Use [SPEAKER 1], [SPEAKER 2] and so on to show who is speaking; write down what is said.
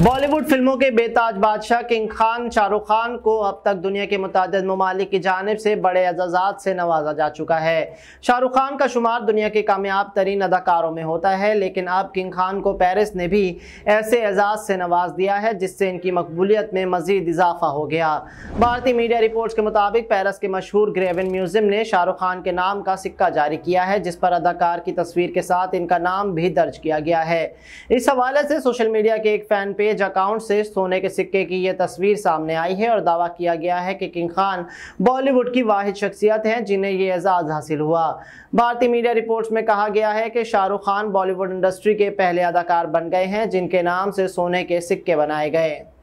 [SPEAKER 1] बॉलीवुड फिल्मों के बेताज बादशाह किंग खान शाहरुख खान को अब तक दुनिया के मुतद ममालिक की जानब से बड़े एजाजात से नवाजा जा चुका है शाहरुख खान का शुमार दुनिया के कामयाब तरीन अदाकारों में होता है लेकिन अब किंग खान को पेरिस ने भी ऐसे एजाज से नवाज दिया है जिससे इनकी मकबूलियत में मजीद इजाफा हो गया भारतीय मीडिया रिपोर्ट के मुताबिक पेरिस के मशहूर ग्रेविन म्यूजियम ने शाहरुख खान के नाम का सिक्का जारी किया है जिस पर अदाकार की तस्वीर के साथ इनका नाम भी दर्ज किया गया है इस हवाले से सोशल मीडिया के एक फैन पेज पेज अकाउंट से सोने के सिक्के की यह तस्वीर सामने आई है और दावा किया गया है कि किंग खान बॉलीवुड की वाहिद शख्सियत हैं जिन्हें यह एजाज़ हासिल हुआ भारतीय मीडिया रिपोर्ट्स में कहा गया है कि शाहरुख खान बॉलीवुड इंडस्ट्री के पहले अदाकार बन गए हैं जिनके नाम से सोने के सिक्के बनाए गए